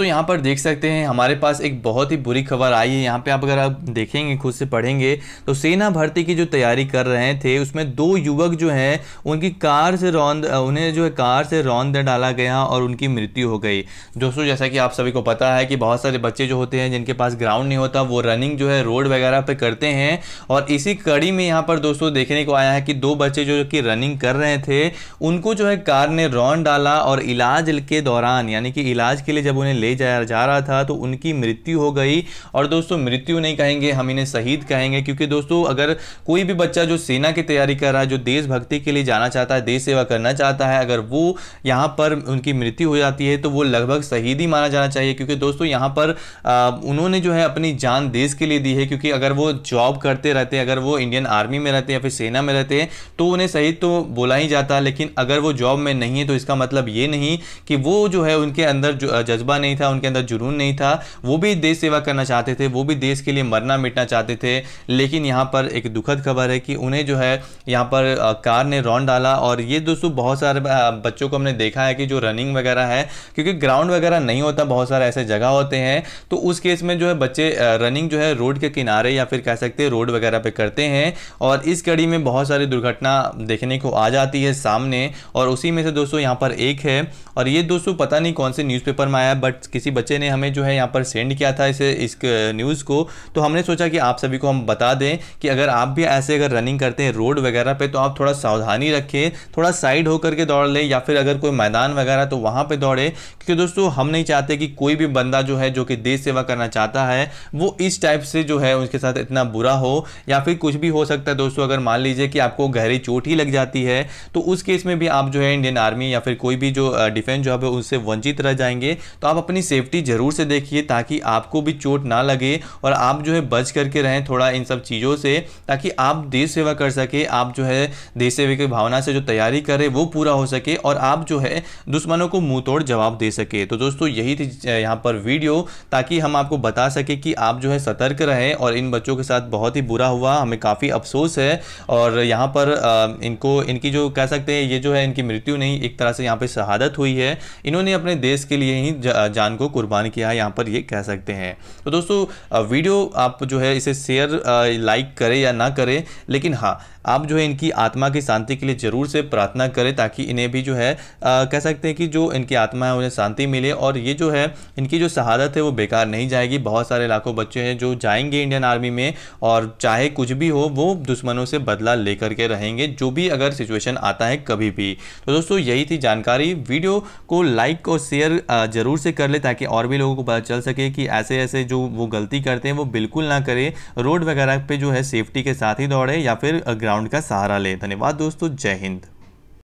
सो यहाँ पर देख सकते हैं हमारे पास एक बहुत ही बुरी खबर आई है यहाँ पे आप अगर आप देखेंगे खुद से पढ़ेंगे तो सेना भर्ती की जो तैयारी कर रहे थे उसमें दो युवक जो हैं उनकी कार से रौंद उन्हें जो है कार से रौंद डाला गया और उनकी मृत्यु हो गई दोस्तों जैसा कि आप सभी को पता है कि बहुत सारे बच्चे जो होते हैं जिनके पास ग्राउंड नहीं होता वो रनिंग जो है रोड वगैरह पे करते हैं और इसी कड़ी में यहाँ पर दोस्तों देखने को आया है कि दो बच्चे जो कि रनिंग कर रहे थे उनको जो है कार ने रौन डाला और इलाज के दौरान यानी कि इलाज के लिए जब उन्हें ले ले जाया जा रहा था तो उनकी मृत्यु हो गई और दोस्तों मृत्यु नहीं कहेंगे हम इन्हें शहीद कहेंगे क्योंकि दोस्तों अगर कोई भी बच्चा जो सेना की तैयारी कर रहा है जो देशभक्ति के लिए जाना चाहता है देश सेवा करना चाहता है अगर वो यहाँ पर उनकी मृत्यु हो जाती है तो वो लगभग शहीद ही माना जाना चाहिए क्योंकि दोस्तों यहाँ पर उन्होंने जो है अपनी जान देश के लिए दी है क्योंकि अगर वो जॉब करते रहते अगर वो इंडियन आर्मी में रहते या फिर सेना में रहते तो उन्हें शहीद तो बोला ही जाता लेकिन अगर वो जॉब में नहीं है तो इसका मतलब ये नहीं कि वो जो है उनके अंदर जज्बा नहीं नहीं था उनके अंदर जुनून नहीं था वो भी देश सेवा करना चाहते थे वो भी देश के लिए मरना मिटना चाहते थे लेकिन यहाँ पर एक दुखद खबर है कि उन्हें जो है यहाँ पर कार ने रॉन डाला और ये दोस्तों बहुत सारे बच्चों को हमने देखा है कि जो रनिंग वगैरह है क्योंकि ग्राउंड वगैरह नहीं होता बहुत सारे ऐसे जगह होते हैं तो उस केस में जो है बच्चे रनिंग जो है रोड के किनारे या फिर कह सकते हैं रोड वगैरह पे करते हैं और इस कड़ी में बहुत सारी दुर्घटना देखने को आ जाती है सामने और उसी में से दोस्तों यहाँ पर एक है और ये दोस्तों पता नहीं कौन से न्यूज़पेपर में आया बट किसी बच्चे ने हमें जो है यहाँ पर सेंड किया था इसे इस न्यूज़ को तो हमने सोचा कि आप सभी को हम बता दें कि अगर आप भी ऐसे अगर रनिंग करते हैं रोड वगैरह पे तो आप थोड़ा सावधानी रखें थोड़ा साइड होकर के दौड़ लें या फिर अगर कोई मैदान वगैरह तो वहाँ पर दौड़े क्योंकि दोस्तों हम नहीं चाहते कि कोई भी बंदा जो है जो कि देश सेवा करना चाहता है वो इस टाइप से जो है उसके साथ इतना बुरा हो या फिर कुछ भी हो सकता है दोस्तों अगर मान लीजिए कि आपको गहरी चोट ही लग जाती है तो उस केस में भी आप जो है इंडियन आर्मी या फिर कोई भी जो डिफेंस जॉब है उससे वंचित रह जाएंगे तो आप अपनी सेफ्टी ज़रूर से देखिए ताकि आपको भी चोट ना लगे और आप जो है बच करके रहें थोड़ा इन सब चीज़ों से ताकि आप देश सेवा कर सके आप जो है देश सेवा की भावना से जो तैयारी करें वो पूरा हो सके और आप जो है दुश्मनों को मुँह तोड़ जवाब दे सके तो दोस्तों यही थी यहाँ पर वीडियो ताकि हम आपको बता सकें कि आप जो है सतर्क रहें और इन बच्चों के साथ बहुत ही बुरा हुआ हमें काफ़ी अफसोस है और यहाँ पर इनको इनकी जो कह सकते हैं ये जो है इनकी मृत्यु नहीं एक तरह से यहाँ पर शहादत हुई है इन्होंने अपने देश के लिए ही जान को कुर्बान किया है यहाँ पर ये कह सकते हैं तो दोस्तों वीडियो आप जो है इसे शेयर लाइक करें या ना करें लेकिन हाँ आप जो है इनकी आत्मा की शांति के लिए ज़रूर से प्रार्थना करें ताकि इन्हें भी जो है आ, कह सकते हैं कि जो इनकी आत्मा है उन्हें शांति मिले और ये जो है इनकी जो शहादत है वो बेकार नहीं जाएगी बहुत सारे लाखों बच्चे हैं जो जाएंगे इंडियन आर्मी में और चाहे कुछ भी हो वो दुश्मनों से बदला लेकर के रहेंगे जो भी अगर सिचुएशन आता है कभी भी तो दोस्तों यही थी जानकारी वीडियो को लाइक और शेयर ज़रूर से कर ले ताकि और भी लोगों को पता चल सके कि ऐसे ऐसे जो वो गलती करते हैं वो बिल्कुल ना करें रोड वगैरह पे जो है सेफ्टी के साथ ही दौड़े या फिर ग्राउंड का सहारा लें धन्यवाद दोस्तों जय हिंद